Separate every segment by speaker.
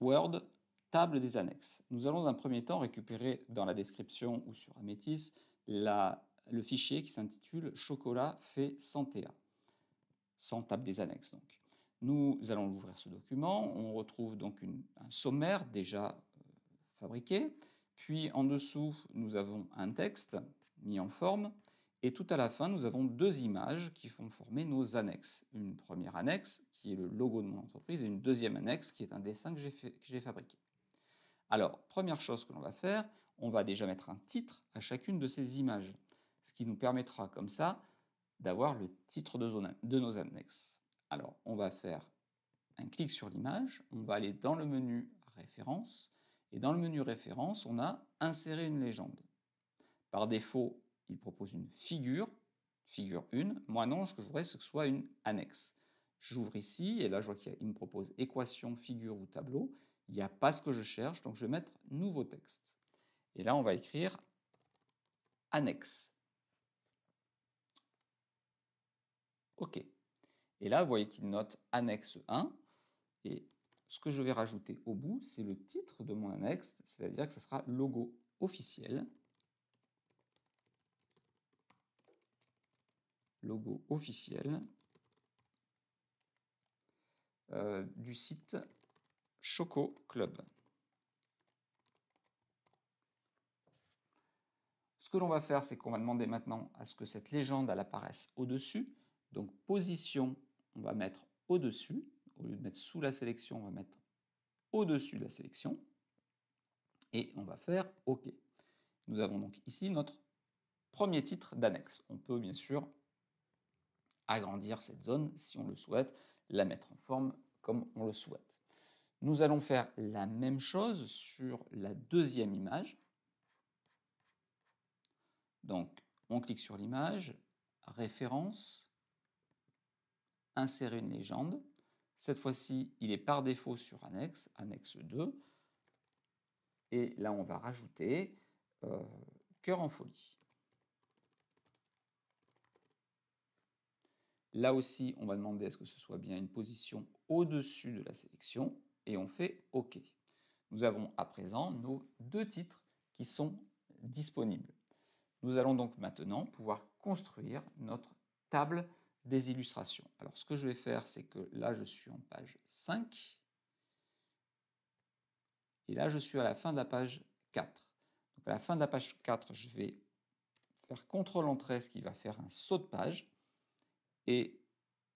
Speaker 1: Word, table des annexes. Nous allons dans un premier temps récupérer dans la description ou sur Ametis le fichier qui s'intitule Chocolat fait sans sans table des annexes donc. Nous allons ouvrir ce document, on retrouve donc un sommaire déjà euh, fabriqué, puis en dessous nous avons un texte mis en forme, et tout à la fin, nous avons deux images qui font former nos annexes. Une première annexe, qui est le logo de mon entreprise, et une deuxième annexe, qui est un dessin que j'ai fabriqué. Alors, première chose que l'on va faire, on va déjà mettre un titre à chacune de ces images, ce qui nous permettra comme ça d'avoir le titre de, de nos annexes. Alors, on va faire un clic sur l'image, on va aller dans le menu Référence, et dans le menu Référence, on a Insérer une légende. Par défaut, il propose une figure, figure 1. Moi non, je voudrais, c'est que ce soit une annexe. J'ouvre ici, et là je vois qu'il me propose équation, figure ou tableau. Il n'y a pas ce que je cherche, donc je vais mettre nouveau texte. Et là, on va écrire annexe. OK. Et là, vous voyez qu'il note annexe 1. Et ce que je vais rajouter au bout, c'est le titre de mon annexe, c'est-à-dire que ce sera logo officiel logo officiel euh, du site Choco Club. Ce que l'on va faire, c'est qu'on va demander maintenant à ce que cette légende elle apparaisse au-dessus. Donc position, on va mettre au-dessus. Au lieu de mettre sous la sélection, on va mettre au-dessus de la sélection. Et on va faire OK. Nous avons donc ici notre premier titre d'annexe. On peut bien sûr agrandir cette zone si on le souhaite, la mettre en forme comme on le souhaite. Nous allons faire la même chose sur la deuxième image. Donc, on clique sur l'image, référence, insérer une légende. Cette fois-ci, il est par défaut sur annexe, annexe 2. Et là, on va rajouter euh, cœur en folie. Là aussi, on va demander à ce que ce soit bien une position au-dessus de la sélection et on fait OK. Nous avons à présent nos deux titres qui sont disponibles. Nous allons donc maintenant pouvoir construire notre table des illustrations. Alors ce que je vais faire, c'est que là je suis en page 5 et là je suis à la fin de la page 4. Donc à la fin de la page 4, je vais faire ctrl entrée », ce qui va faire un saut de page. Et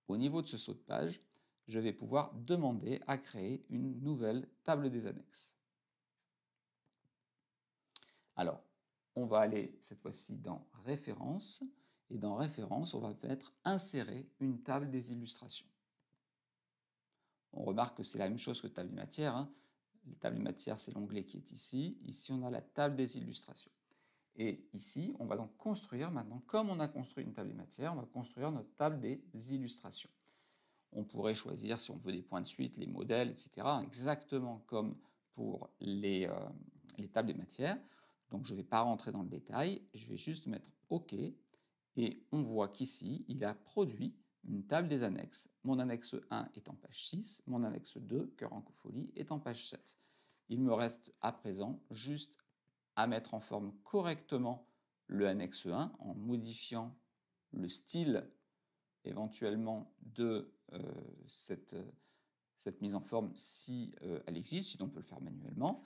Speaker 1: au niveau de ce saut de page, je vais pouvoir demander à créer une nouvelle table des annexes. Alors, on va aller cette fois-ci dans Références, et dans Références, on va mettre Insérer une table des illustrations. On remarque que c'est la même chose que table des matières. Hein. La table des matières, c'est l'onglet qui est ici. Ici, on a la table des illustrations. Et ici, on va donc construire maintenant, comme on a construit une table des matières, on va construire notre table des illustrations. On pourrait choisir, si on veut des points de suite, les modèles, etc., exactement comme pour euh, les, tables des matières. Donc je ne vais pas rentrer dans le détail, je vais juste mettre OK. Et on voit qu'ici, il a produit une table des annexes. Mon annexe 1 est en page 6, mon annexe 2, cœur en est en page 7. Il me reste à présent juste mettre en forme correctement le annexe 1 en modifiant le style éventuellement de euh, cette, euh, cette, mise en forme si euh, elle existe, si on peut le faire manuellement.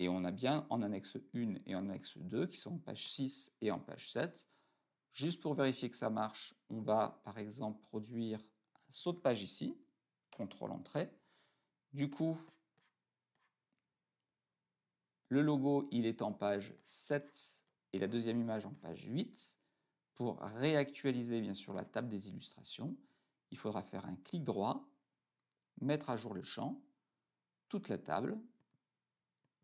Speaker 1: Et on a bien en annexe 1 et en annexe 2 qui sont en page 6 et en page 7. Juste pour vérifier que ça marche, on va par exemple produire un saut de page ici, contrôle entrée. Du coup, le logo, il est en page 7 et la deuxième image en page 8. Pour réactualiser bien sûr la table des illustrations, il faudra faire un clic droit, mettre à jour le champ, toute la table,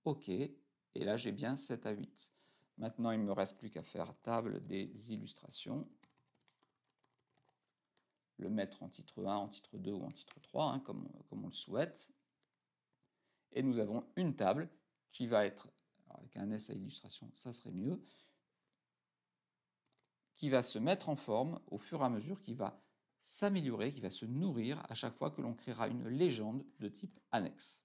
Speaker 1: OK, et là j'ai bien 7 à 8. Maintenant, il ne me reste plus qu'à faire table des illustrations, le mettre en titre 1, en titre 2 ou en titre 3, hein, comme on le souhaite. Et nous avons une table qui va être, avec un S à illustration, ça serait mieux, qui va se mettre en forme au fur et à mesure, qui va s'améliorer, qui va se nourrir à chaque fois que l'on créera une légende de type annexe.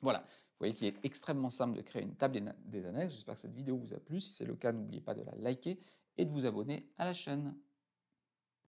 Speaker 1: Voilà, vous voyez qu'il est extrêmement simple de créer une table des annexes. J'espère que cette vidéo vous a plu. Si c'est le cas, n'oubliez pas de la liker et de vous abonner à la chaîne.